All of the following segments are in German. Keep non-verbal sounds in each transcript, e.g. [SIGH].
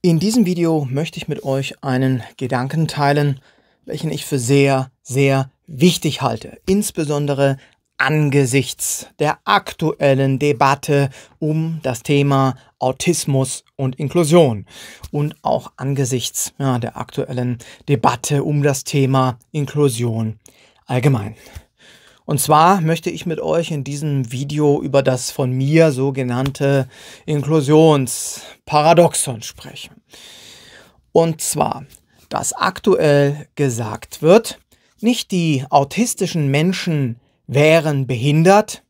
In diesem Video möchte ich mit euch einen Gedanken teilen, welchen ich für sehr, sehr wichtig halte, insbesondere angesichts der aktuellen Debatte um das Thema Autismus und Inklusion und auch angesichts ja, der aktuellen Debatte um das Thema Inklusion allgemein. Und zwar möchte ich mit euch in diesem Video über das von mir sogenannte Inklusionsparadoxon sprechen. Und zwar, dass aktuell gesagt wird, nicht die autistischen Menschen wären behindert,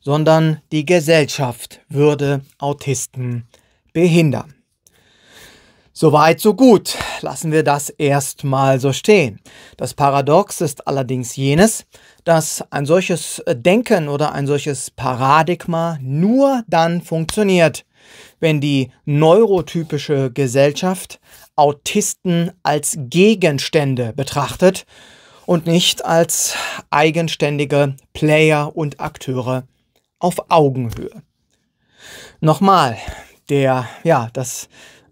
sondern die Gesellschaft würde Autisten behindern. Soweit, so gut. Lassen wir das erstmal so stehen. Das Paradox ist allerdings jenes, dass ein solches Denken oder ein solches Paradigma nur dann funktioniert, wenn die neurotypische Gesellschaft Autisten als Gegenstände betrachtet und nicht als eigenständige Player und Akteure auf Augenhöhe. Nochmal, der, ja, das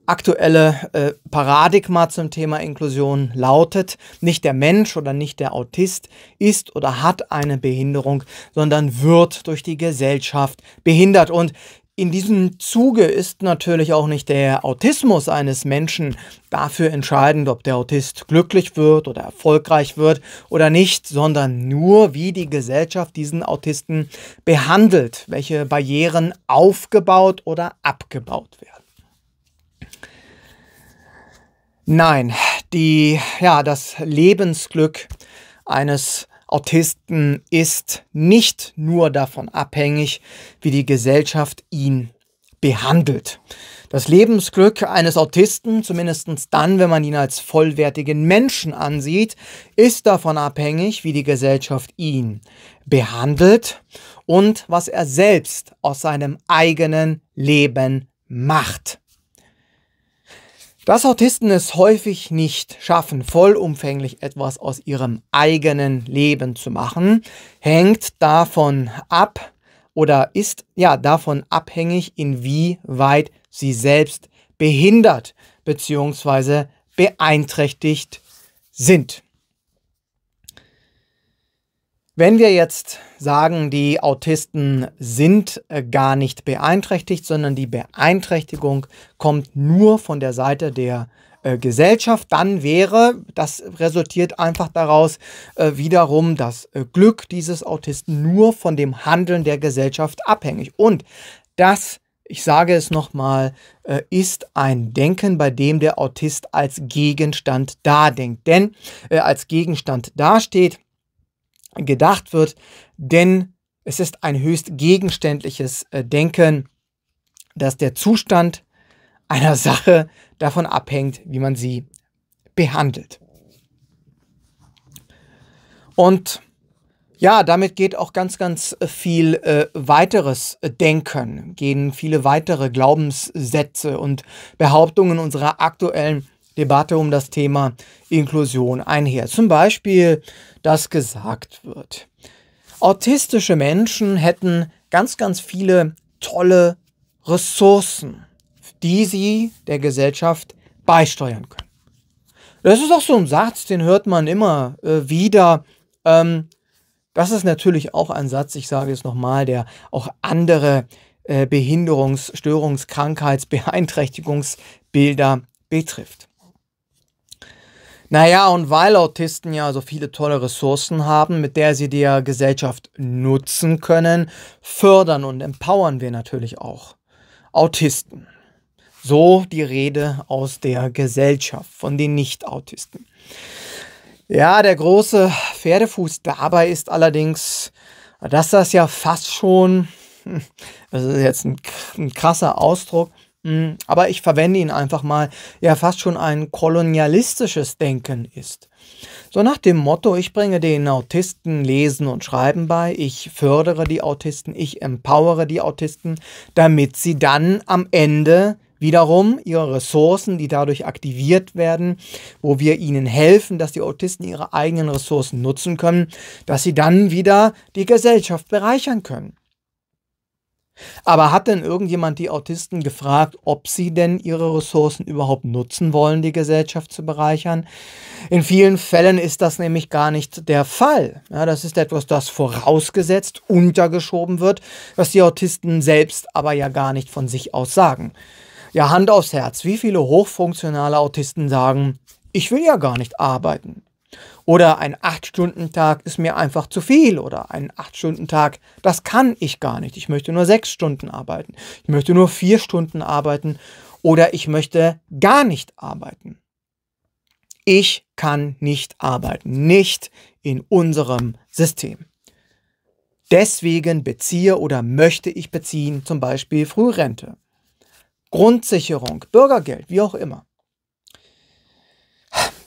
aktuelle äh, Paradigma zum Thema Inklusion lautet, nicht der Mensch oder nicht der Autist ist oder hat eine Behinderung, sondern wird durch die Gesellschaft behindert. Und in diesem Zuge ist natürlich auch nicht der Autismus eines Menschen dafür entscheidend, ob der Autist glücklich wird oder erfolgreich wird oder nicht, sondern nur, wie die Gesellschaft diesen Autisten behandelt, welche Barrieren aufgebaut oder abgebaut werden. Nein, die, ja, das Lebensglück eines Autisten ist nicht nur davon abhängig, wie die Gesellschaft ihn behandelt. Das Lebensglück eines Autisten, zumindest dann, wenn man ihn als vollwertigen Menschen ansieht, ist davon abhängig, wie die Gesellschaft ihn behandelt und was er selbst aus seinem eigenen Leben macht. Dass Autisten es häufig nicht schaffen, vollumfänglich etwas aus ihrem eigenen Leben zu machen, hängt davon ab oder ist ja davon abhängig, inwieweit sie selbst behindert bzw. beeinträchtigt sind. Wenn wir jetzt sagen, die Autisten sind äh, gar nicht beeinträchtigt, sondern die Beeinträchtigung kommt nur von der Seite der äh, Gesellschaft, dann wäre, das resultiert einfach daraus äh, wiederum, das äh, Glück dieses Autisten nur von dem Handeln der Gesellschaft abhängig. Und das, ich sage es nochmal, äh, ist ein Denken, bei dem der Autist als Gegenstand da denkt. Denn äh, als Gegenstand dasteht, gedacht wird, denn es ist ein höchst gegenständliches äh, Denken, dass der Zustand einer [LAUGHS] Sache davon abhängt, wie man sie behandelt. Und ja, damit geht auch ganz, ganz äh, viel äh, weiteres äh, Denken, gehen viele weitere Glaubenssätze und Behauptungen unserer aktuellen Debatte um das Thema Inklusion einher. Zum Beispiel, dass gesagt wird, autistische Menschen hätten ganz, ganz viele tolle Ressourcen, die sie der Gesellschaft beisteuern können. Das ist auch so ein Satz, den hört man immer äh, wieder. Ähm, das ist natürlich auch ein Satz, ich sage es nochmal, der auch andere äh, Behinderungs-, Störungs-, Krankheits-, [LAUGHS] Beeinträchtigungsbilder betrifft. Naja, und weil Autisten ja so viele tolle Ressourcen haben, mit der sie die Gesellschaft nutzen können, fördern und empowern wir natürlich auch Autisten. So die Rede aus der Gesellschaft von den Nicht-Autisten. Ja, der große Pferdefuß dabei ist allerdings, dass das ja fast schon, [LAUGHS] das ist jetzt ein, ein krasser Ausdruck, hm, aber ich verwende ihn einfach mal, ja fast schon ein kolonialistisches Denken ist. So nach dem Motto, ich bringe den Autisten Lesen und Schreiben bei, ich fördere die Autisten, ich empowere die Autisten, damit sie dann am Ende wiederum ihre Ressourcen, die dadurch aktiviert werden, wo wir ihnen helfen, dass die Autisten ihre eigenen Ressourcen nutzen können, dass sie dann wieder die Gesellschaft bereichern können. Aber hat denn irgendjemand die Autisten gefragt, ob sie denn ihre Ressourcen überhaupt nutzen wollen, die Gesellschaft zu bereichern? In vielen Fällen ist das nämlich gar nicht der Fall. Ja, das ist etwas, das vorausgesetzt, untergeschoben wird, was die Autisten selbst aber ja gar nicht von sich aus sagen. Ja, Hand aufs Herz, wie viele hochfunktionale Autisten sagen, ich will ja gar nicht arbeiten. Oder ein 8-Stunden-Tag ist mir einfach zu viel. Oder ein 8-Stunden-Tag, das kann ich gar nicht. Ich möchte nur 6 Stunden arbeiten. Ich möchte nur 4 Stunden arbeiten. Oder ich möchte gar nicht arbeiten. Ich kann nicht arbeiten. Nicht in unserem System. Deswegen beziehe oder möchte ich beziehen zum Beispiel Frührente, Grundsicherung, Bürgergeld, wie auch immer.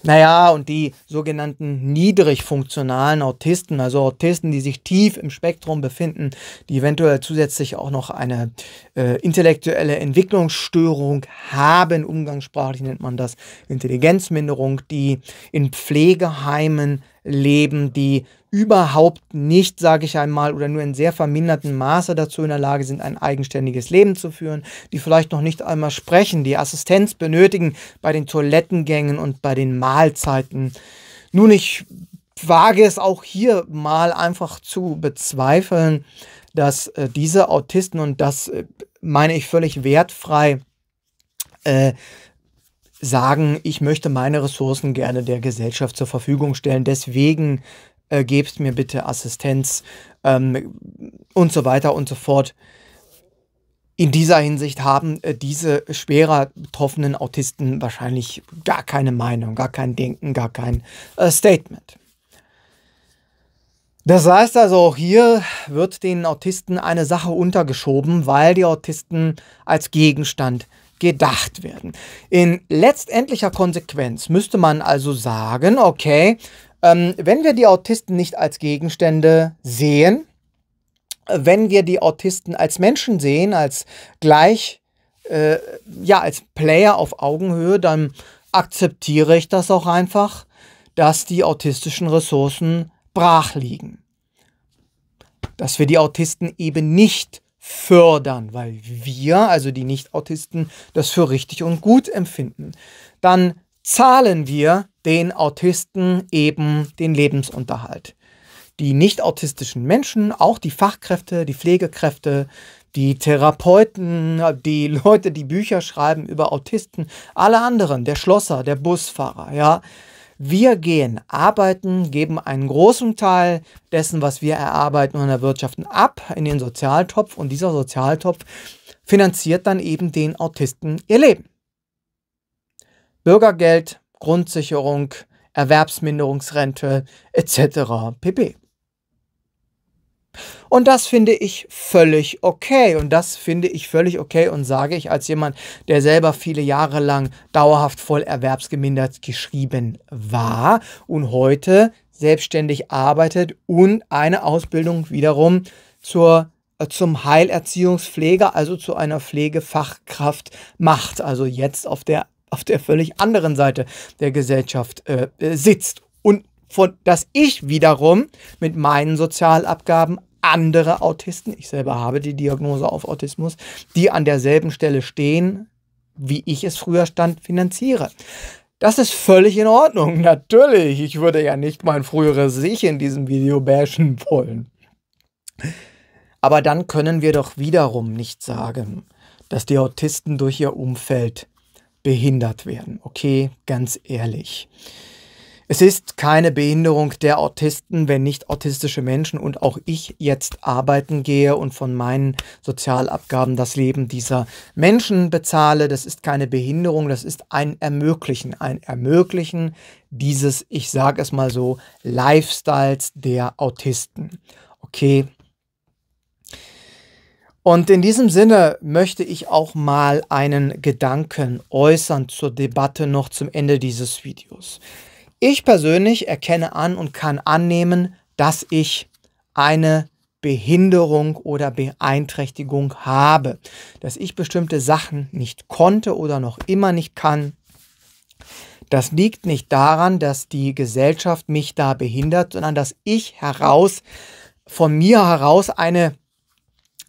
Naja, und die sogenannten niedrig funktionalen Autisten, also Autisten, die sich tief im Spektrum befinden, die eventuell zusätzlich auch noch eine äh, intellektuelle Entwicklungsstörung haben, umgangssprachlich nennt man das Intelligenzminderung, die in Pflegeheimen leben, die überhaupt nicht, sage ich einmal, oder nur in sehr vermindertem Maße dazu in der Lage sind, ein eigenständiges Leben zu führen, die vielleicht noch nicht einmal sprechen, die Assistenz benötigen bei den Toilettengängen und bei den Mahlzeiten. Nun, ich wage es auch hier mal einfach zu bezweifeln, dass äh, diese Autisten, und das äh, meine ich völlig wertfrei, äh, sagen, ich möchte meine Ressourcen gerne der Gesellschaft zur Verfügung stellen. Deswegen äh, gebt mir bitte Assistenz ähm, und so weiter und so fort. In dieser Hinsicht haben äh, diese schwerer betroffenen Autisten wahrscheinlich gar keine Meinung, gar kein Denken, gar kein äh, Statement. Das heißt also, auch hier wird den Autisten eine Sache untergeschoben, weil die Autisten als Gegenstand gedacht werden. In letztendlicher Konsequenz müsste man also sagen, okay, ähm, wenn wir die Autisten nicht als Gegenstände sehen, wenn wir die Autisten als Menschen sehen, als gleich, äh, ja, als Player auf Augenhöhe, dann akzeptiere ich das auch einfach, dass die autistischen Ressourcen brach liegen. Dass wir die Autisten eben nicht fördern, weil wir, also die Nicht-Autisten, das für richtig und gut empfinden. Dann zahlen wir den Autisten eben den Lebensunterhalt. Die nicht-autistischen Menschen, auch die Fachkräfte, die Pflegekräfte, die Therapeuten, die Leute, die Bücher schreiben über Autisten, alle anderen, der Schlosser, der Busfahrer, ja, wir gehen arbeiten, geben einen großen Teil dessen, was wir erarbeiten und erwirtschaften, ab in den Sozialtopf und dieser Sozialtopf finanziert dann eben den Autisten ihr Leben. Bürgergeld, Grundsicherung, Erwerbsminderungsrente etc. pp. Und das finde ich völlig okay. Und das finde ich völlig okay und sage ich als jemand, der selber viele Jahre lang dauerhaft voll erwerbsgemindert geschrieben war und heute selbstständig arbeitet und eine Ausbildung wiederum zur äh, zum Heilerziehungspfleger, also zu einer Pflegefachkraft macht, also jetzt auf der auf der völlig anderen Seite der Gesellschaft äh, äh sitzt und von, dass ich wiederum mit meinen Sozialabgaben andere Autisten, ich selber habe die Diagnose auf Autismus, die an derselben Stelle stehen, wie ich es früher stand, finanziere. Das ist völlig in Ordnung, [LAUGHS] natürlich. Ich würde ja nicht mein früheres Ich in diesem Video bashen wollen. Aber dann können wir doch wiederum nicht sagen, dass die Autisten durch ihr Umfeld behindert werden. Okay, ganz ehrlich. Es ist keine Behinderung der Autisten, wenn nicht autistische Menschen und auch ich jetzt arbeiten gehe und von meinen Sozialabgaben das Leben dieser Menschen bezahle. Das ist keine Behinderung, das ist ein Ermöglichen, ein Ermöglichen dieses, ich sage es mal so, Lifestyles der Autisten. Okay, und in diesem Sinne möchte ich auch mal einen Gedanken äußern zur Debatte noch zum Ende dieses Videos. Ich persönlich erkenne an und kann annehmen, dass ich eine Behinderung oder Beeinträchtigung habe, dass ich bestimmte Sachen nicht konnte oder noch immer nicht kann. Das liegt nicht daran, dass die Gesellschaft mich da behindert, sondern dass ich heraus von mir heraus eine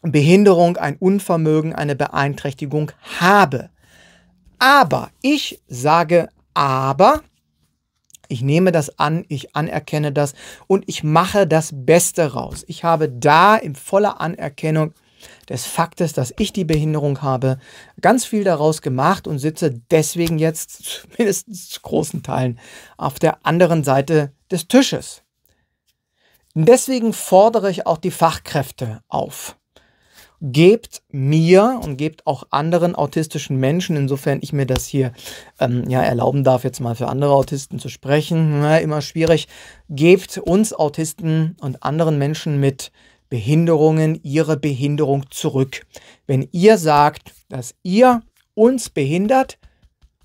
Behinderung, ein Unvermögen, eine Beeinträchtigung habe. Aber ich sage aber ich nehme das an, ich anerkenne das und ich mache das Beste raus. Ich habe da in voller Anerkennung des Faktes, dass ich die Behinderung habe, ganz viel daraus gemacht und sitze deswegen jetzt [LAUGHS] mindestens zu großen Teilen auf der anderen Seite des Tisches. Deswegen fordere ich auch die Fachkräfte auf gebt mir und gebt auch anderen autistischen Menschen, insofern ich mir das hier ähm, ja, erlauben darf, jetzt mal für andere Autisten zu sprechen, na, immer schwierig, gebt uns Autisten und anderen Menschen mit Behinderungen ihre Behinderung zurück. Wenn ihr sagt, dass ihr uns behindert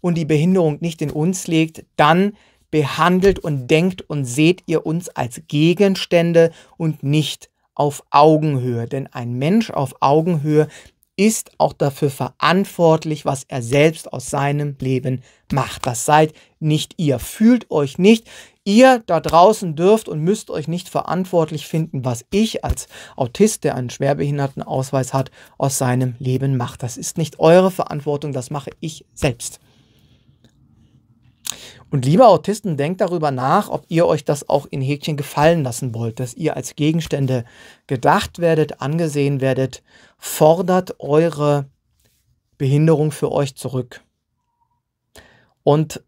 und die Behinderung nicht in uns legt, dann behandelt und denkt und seht ihr uns als Gegenstände und nicht auf Augenhöhe. Denn ein Mensch auf Augenhöhe ist auch dafür verantwortlich, was er selbst aus seinem Leben macht. Das seid nicht ihr. Fühlt euch nicht. Ihr da draußen dürft und müsst euch nicht verantwortlich finden, was ich als Autist, der einen Schwerbehindertenausweis hat, aus seinem Leben macht. Das ist nicht eure Verantwortung, das mache ich selbst. Und liebe Autisten, denkt darüber nach, ob ihr euch das auch in Häkchen gefallen lassen wollt, dass ihr als Gegenstände gedacht werdet, angesehen werdet, fordert eure Behinderung für euch zurück. Und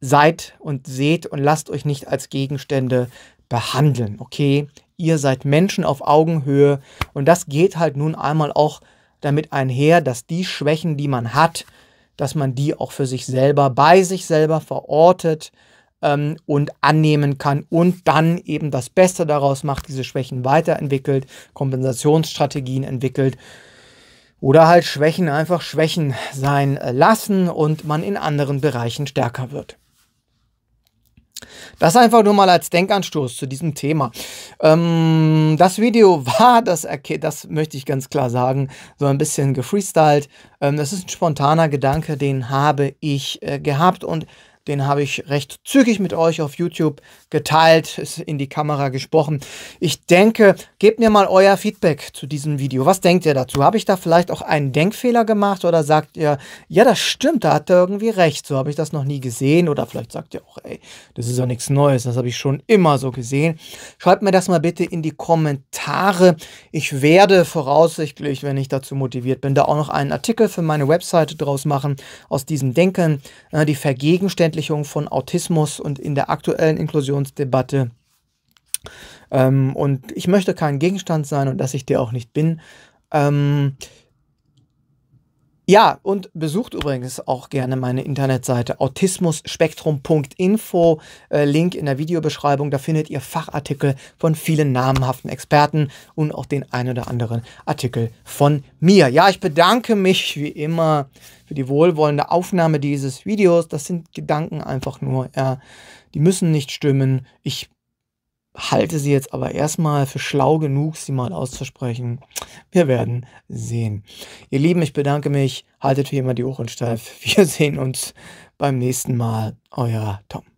seid und seht und lasst euch nicht als Gegenstände behandeln, okay? Ihr seid Menschen auf Augenhöhe und das geht halt nun einmal auch damit einher, dass die Schwächen, die man hat, dass man die auch für sich selber, bei sich selber verortet ähm, und annehmen kann und dann eben das Beste daraus macht, diese Schwächen weiterentwickelt, Kompensationsstrategien entwickelt oder halt Schwächen einfach Schwächen sein äh, lassen und man in anderen Bereichen stärker wird. Das einfach nur mal als Denkanstoß zu diesem Thema. Ähm, das Video [LAUGHS] war, das, das möchte ich ganz klar sagen, so ein bisschen gefreestylt. Ähm, das ist ein spontaner Gedanke, den habe ich äh, gehabt und den habe ich recht zügig mit euch auf YouTube geteilt, ist in die Kamera gesprochen. Ich denke, gebt mir mal euer Feedback zu diesem Video. Was denkt ihr dazu? Habe ich da vielleicht auch einen Denkfehler gemacht oder sagt ihr, ja, das stimmt, da hat er irgendwie recht. So habe ich das noch nie gesehen. Oder vielleicht sagt ihr auch, ey, das ist ja nichts Neues, das habe ich schon immer so gesehen. Schreibt mir das mal bitte in die Kommentare. Ich werde voraussichtlich, wenn ich dazu motiviert bin, da auch noch einen Artikel für meine Webseite draus machen aus diesem Denken. Äh, die Vergegenständigung Vereinheitlichung von Autismus und in der aktuellen Inklusionsdebatte. Ähm, und ich möchte kein Gegenstand sein und dass ich dir auch nicht bin. Ähm, ja, und besucht übrigens auch gerne meine Internetseite autismusspektrum.info. Äh, Link in der Videobeschreibung. Da findet ihr Fachartikel von vielen namhaften Experten und auch den ein oder anderen Artikel von mir. Ja, ich bedanke mich wie immer für die wohlwollende Aufnahme dieses Videos. Das sind Gedanken einfach nur. ja, die müssen nicht stimmen. Ich halte sie jetzt aber erstmal für schlau genug, sie mal auszusprechen. Wir werden sehen. Ihr Lieben, ich bedanke mich. Haltet wie immer die Ohren steif. Wir sehen uns beim nächsten Mal. Euer Tom.